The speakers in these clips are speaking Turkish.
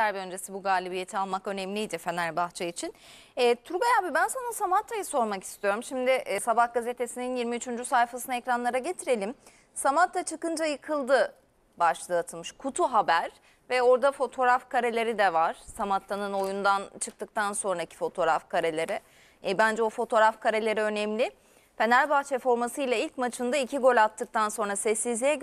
derbi öncesi bu galibiyeti almak önemliydi Fenerbahçe için. E, Turgay abi ben sana Samatta'yı sormak istiyorum. Şimdi e, Sabah gazetesinin 23. sayfasını ekranlara getirelim. Samatta çıkınca yıkıldı başlığı atılmış. Kutu haber ve orada fotoğraf kareleri de var. Samatta'nın oyundan çıktıktan sonraki fotoğraf kareleri. E, bence o fotoğraf kareleri önemli. Fenerbahçe formasıyla ilk maçında iki gol attıktan sonra sessizliğe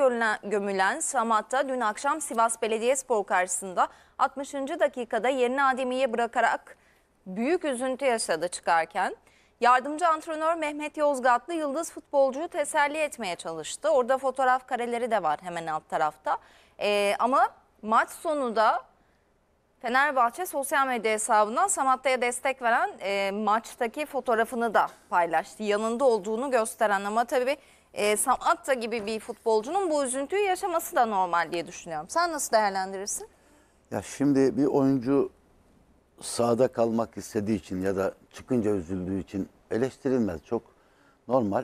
gömülen, Samat'ta dün akşam Sivas Belediyespor karşısında 60. dakikada yerini Ademi'ye bırakarak büyük üzüntü yaşadı çıkarken. Yardımcı antrenör Mehmet Yozgatlı yıldız futbolcuyu teselli etmeye çalıştı. Orada fotoğraf kareleri de var hemen alt tarafta. Ee, ama maç sonunda Fenerbahçe sosyal medya hesabından Samatta'ya destek veren e, maçtaki fotoğrafını da paylaştı. Yanında olduğunu gösteren ama tabii e, Samatta gibi bir futbolcunun bu üzüntüyü yaşaması da normal diye düşünüyorum. Sen nasıl değerlendirirsin? Ya şimdi bir oyuncu sahada kalmak istediği için ya da çıkınca üzüldüğü için eleştirilmez. Çok normal.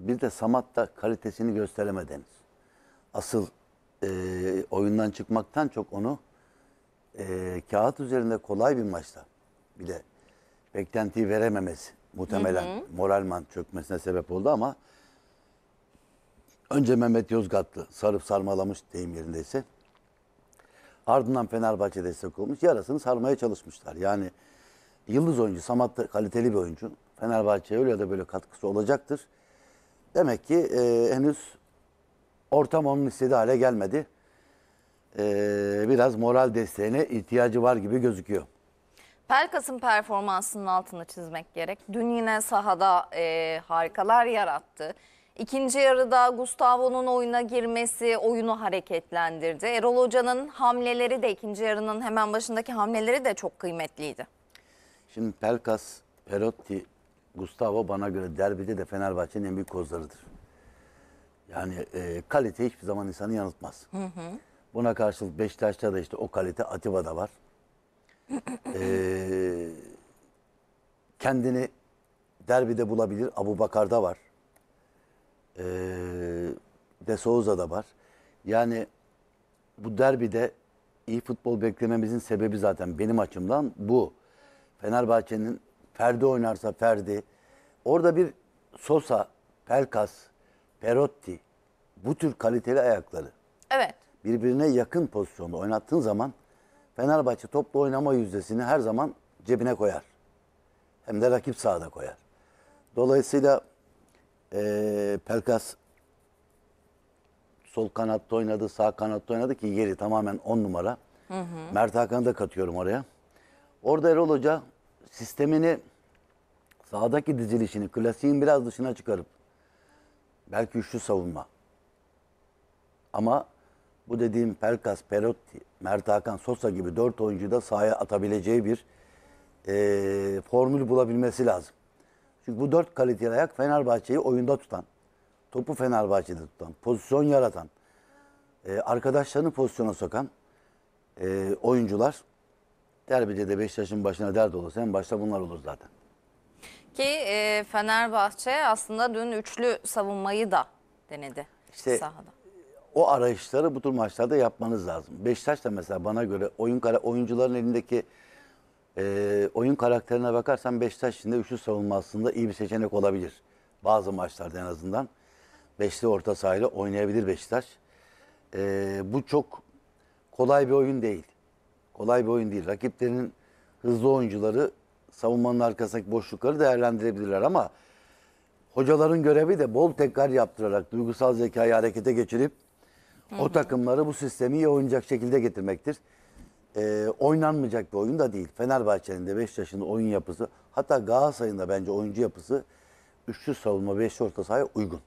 Bir de Samatta kalitesini gösteremediniz. Asıl e, oyundan çıkmaktan çok onu e, kağıt üzerinde kolay bir maçta bile beklentiyi verememesi muhtemelen hı hı. moralman çökmesine sebep oldu ama önce Mehmet Yozgatlı sarıp sarmalamış deyim yerindeyse ardından Fenerbahçe destek olmuş yarasını sarmaya çalışmışlar. Yani yıldız oyuncu Samat da kaliteli bir oyuncu Fenerbahçe'ye öyle ya da böyle katkısı olacaktır. Demek ki e, henüz ortam onun istediği hale gelmedi e, biraz moral desteğine ihtiyacı var gibi gözüküyor. Pelkas'ın performansının altını çizmek gerek. Dün yine sahada e, harikalar yarattı. İkinci yarıda Gustavo'nun oyuna girmesi oyunu hareketlendirdi. Erol Hoca'nın hamleleri de ikinci yarının hemen başındaki hamleleri de çok kıymetliydi. Şimdi Pelkas, Perotti, Gustavo bana göre derbide de Fenerbahçe'nin en büyük kozlarıdır. Yani e, kalite hiçbir zaman insanı yanıltmaz. Hı hı. Buna karşılık Beşiktaş'ta da işte o kalite Atiba'da var. ee, kendini derbide bulabilir. Abu Bakar'da var. Ee, De Souza'da var. Yani bu derbide iyi futbol beklememizin sebebi zaten benim açımdan bu. Fenerbahçe'nin Ferdi oynarsa Ferdi. Orada bir Sosa, Pelkas, Perotti bu tür kaliteli ayakları. Evet birbirine yakın pozisyonda oynattığın zaman Fenerbahçe toplu oynama yüzdesini her zaman cebine koyar. Hem de rakip sahada koyar. Dolayısıyla e, Pelkas sol kanatta oynadı, sağ kanatta oynadı ki yeri tamamen on numara. Hı hı. Mert Hakan'ı da katıyorum oraya. Orada Erol Hoca sistemini sağdaki dizilişini klasiğin biraz dışına çıkarıp belki üçlü savunma ama bu dediğim Pelkas, Perotti, Mert Hakan, Sosa gibi dört oyuncuyu da sahaya atabileceği bir e, formül bulabilmesi lazım. Çünkü bu dört kaliteli ayak Fenerbahçe'yi oyunda tutan, topu Fenerbahçe'de tutan, pozisyon yaratan, e, arkadaşlarını pozisyona sokan e, oyuncular derbide de Beşiktaş'ın başına dert olursa en başta bunlar olur zaten. Ki e, Fenerbahçe aslında dün üçlü savunmayı da denedi işte, sahada o arayışları bu tür maçlarda yapmanız lazım. Beşiktaş da mesela bana göre oyun oyuncuların elindeki e, oyun karakterine bakarsan Beşiktaş içinde üçlü savunma aslında iyi bir seçenek olabilir. Bazı maçlarda en azından. Beşli orta sahayla oynayabilir Beşiktaş. E, bu çok kolay bir oyun değil. Kolay bir oyun değil. Rakiplerinin hızlı oyuncuları savunmanın arkasındaki boşlukları değerlendirebilirler ama hocaların görevi de bol tekrar yaptırarak duygusal zekayı harekete geçirip Hı hı. O takımları bu sistemi iyi oynayacak şekilde getirmektir. Ee, oynanmayacak bir oyun da değil. Fenerbahçe'nin de Beşiktaş'ın oyun yapısı hatta Galatasaray'ın da bence oyuncu yapısı üçlü savunma beşli orta sahaya uygun.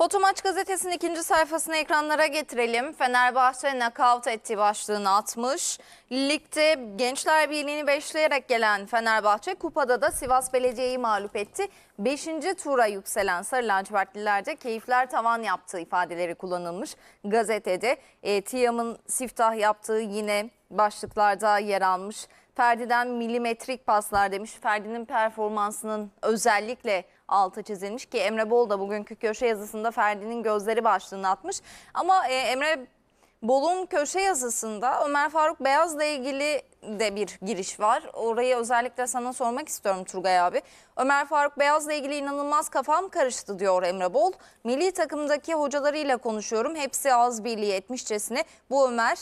Potomaç gazetesinin ikinci sayfasını ekranlara getirelim. Fenerbahçe nakavt etti başlığını atmış. Ligde Gençler Birliği'ni beşleyerek gelen Fenerbahçe kupada da Sivas Belediye'yi mağlup etti. Beşinci tura yükselen Sarı Lacivertlilerce keyifler tavan yaptığı ifadeleri kullanılmış gazetede. E, TİAM'ın siftah yaptığı yine başlıklarda yer almış. Ferdi'den milimetrik paslar demiş. Ferdi'nin performansının özellikle altı çizilmiş ki Emre Bol da bugünkü köşe yazısında Ferdi'nin gözleri başlığını atmış. Ama e, Emre Bol'un köşe yazısında Ömer Faruk Beyaz'la ilgili de bir giriş var. Orayı özellikle sana sormak istiyorum Turgay abi. Ömer Faruk Beyaz'la ilgili inanılmaz kafam karıştı diyor Emre Bol. Milli takımdaki hocalarıyla konuşuyorum. Hepsi ağız birliği etmişçesine bu Ömer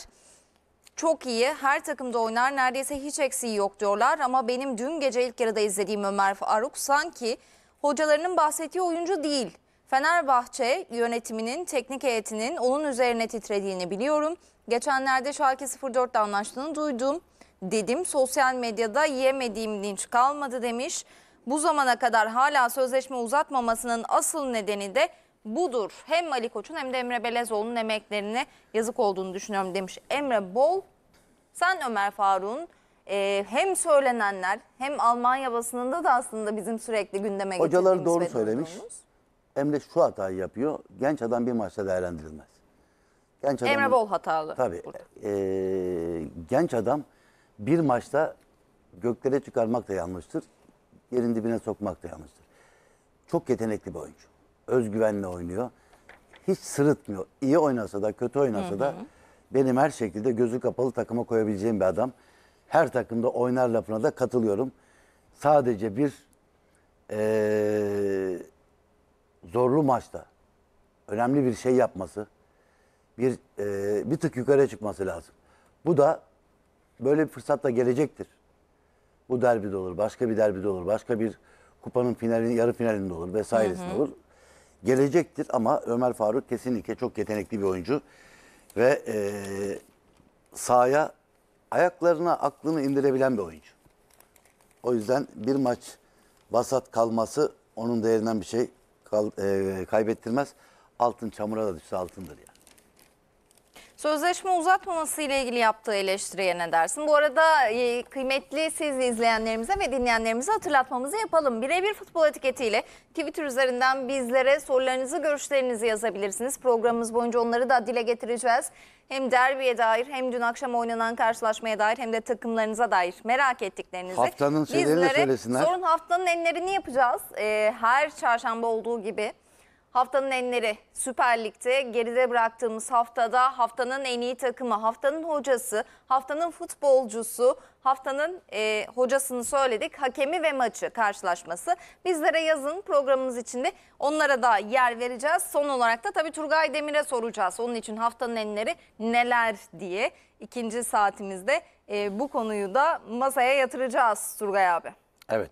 çok iyi. Her takımda oynar. Neredeyse hiç eksiği yok diyorlar. Ama benim dün gece ilk yarıda izlediğim Ömer Faruk sanki hocalarının bahsettiği oyuncu değil. Fenerbahçe yönetiminin, teknik heyetinin onun üzerine titrediğini biliyorum. Geçenlerde Şalke 04'te anlaştığını duydum. Dedim sosyal medyada yiyemediğim linç kalmadı demiş. Bu zamana kadar hala sözleşme uzatmamasının asıl nedeni de budur. Hem Ali Koç'un hem de Emre Belezoğlu'nun emeklerine yazık olduğunu düşünüyorum demiş Emre Bol. Sen Ömer Faruk'un e, hem söylenenler hem Almanya basınında da aslında bizim sürekli gündeme getirdiğimiz Hocaları doğru söylemiş. Emre şu hatayı yapıyor. Genç adam bir maçta değerlendirilmez. Genç adam, Emre Bol hatalı. Tabii. burada. Ee, genç adam bir maçta göklere çıkarmak da yanlıştır. Yerin dibine sokmak da yanlıştır. Çok yetenekli bir oyuncu. Özgüvenle oynuyor. Hiç sırıtmıyor. İyi oynasa da kötü oynasa da benim her şekilde gözü kapalı takıma koyabileceğim bir adam her takımda oynar lafına da katılıyorum. Sadece bir ee, zorlu maçta önemli bir şey yapması, bir e, bir tık yukarı çıkması lazım. Bu da böyle bir fırsatla gelecektir. Bu derbi de olur, başka bir derbi de olur, başka bir kupanın finalinin yarı finalinde olur vesairesinde hı olur. Gelecektir ama Ömer Faruk kesinlikle çok yetenekli bir oyuncu ve e, sahaya ayaklarına aklını indirebilen bir oyuncu. O yüzden bir maç vasat kalması onun değerinden bir şey kal, e, kaybettirmez. Altın çamura da düşse altındır yani. Sözleşme uzatmaması ile ilgili yaptığı eleştiriye ne dersin? Bu arada e, kıymetli siz izleyenlerimize ve dinleyenlerimize hatırlatmamızı yapalım. Birebir futbol etiketiyle Twitter üzerinden bizlere sorularınızı, görüşlerinizi yazabilirsiniz. Programımız boyunca onları da dile getireceğiz. Hem derbiye dair hem dün akşam oynanan karşılaşmaya dair hem de takımlarınıza dair merak ettiklerinizi. Haftanın şeylerini söylesinler. Sorun haftanın enlerini yapacağız. Ee, her çarşamba olduğu gibi. Haftanın enleri Süper Lig'de geride bıraktığımız haftada haftanın en iyi takımı, haftanın hocası, haftanın futbolcusu, haftanın e, hocasını söyledik. Hakemi ve maçı karşılaşması. Bizlere yazın programımız içinde onlara da yer vereceğiz. Son olarak da tabii Turgay Demir'e soracağız. Onun için haftanın enleri neler diye ikinci saatimizde e, bu konuyu da masaya yatıracağız Turgay abi. Evet.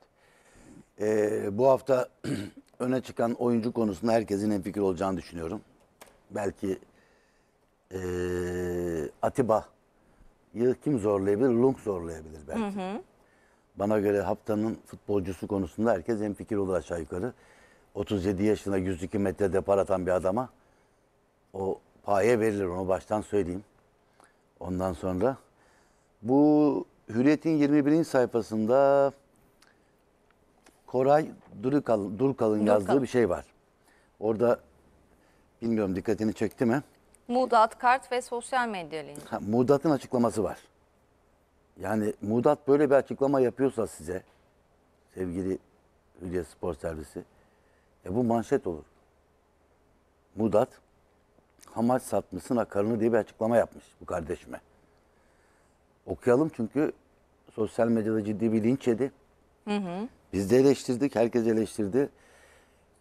Ee, bu hafta öne çıkan oyuncu konusunda herkesin en fikir olacağını düşünüyorum. Belki e, Atiba'yı kim zorlayabilir? Lung zorlayabilir belki. Hı hı. Bana göre haftanın futbolcusu konusunda herkes en fikir olur aşağı yukarı. 37 yaşında 102 metre depar atan bir adama o paye verilir onu baştan söyleyeyim. Ondan sonra bu Hürriyet'in 21. sayfasında Koray Durukal, Durukal'ın Durkal. yazdığı bir şey var. Orada bilmiyorum dikkatini çekti mi? Mudat Kart ve sosyal medya linki. Ha, Mudat'ın açıklaması var. Yani Mudat böyle bir açıklama yapıyorsa size sevgili Hülya Spor Servisi e bu manşet olur. Mudat Hamas satmışsın akarını diye bir açıklama yapmış bu kardeşime. Okuyalım çünkü sosyal medyada ciddi bir linç yedi. Hı hı. Biz de eleştirdik, herkes eleştirdi.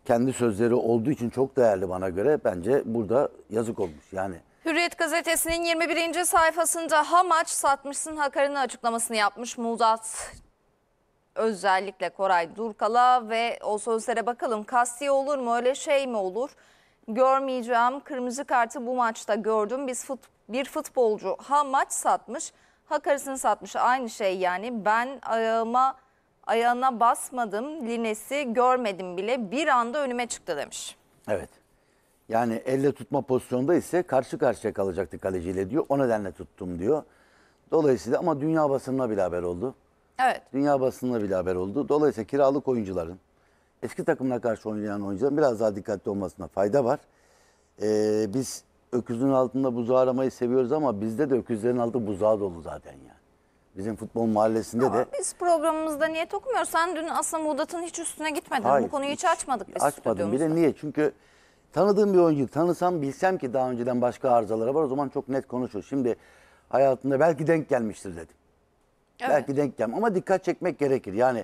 Kendi sözleri olduğu için çok değerli bana göre. Bence burada yazık olmuş yani. Hürriyet gazetesinin 21. sayfasında ha maç satmışsın hakarını açıklamasını yapmış Muğdat özellikle Koray Durkal'a ve o sözlere bakalım kasti olur mu öyle şey mi olur? Görmeyeceğim kırmızı kartı bu maçta gördüm. Biz fut, bir futbolcu ha maç satmış ha karısını satmış aynı şey yani ben ayağıma Ayağına basmadım, linesi görmedim bile bir anda önüme çıktı demiş. Evet. Yani elle tutma pozisyonda ise karşı karşıya kalacaktı kaleciyle diyor. O nedenle tuttum diyor. Dolayısıyla ama dünya basınına bile haber oldu. Evet. Dünya basınına bile haber oldu. Dolayısıyla kiralık oyuncuların, eski takımla karşı oynayan oyuncuların biraz daha dikkatli olmasına fayda var. Ee, biz öküzün altında buzağı aramayı seviyoruz ama bizde de öküzlerin altı buzağı dolu zaten ya. Bizim futbol mahallesinde de. Biz programımızda niyet okumuyoruz. Sen dün aslında Mudat'ın hiç üstüne gitmedin. Hayır, Bu konuyu hiç açmadık biz Açmadım bir de niye? Çünkü tanıdığım bir oyuncu. Tanısam bilsem ki daha önceden başka arızaları var. O zaman çok net konuşur. Şimdi hayatında belki denk gelmiştir dedim. Evet. Belki denk gelmem ama dikkat çekmek gerekir. Yani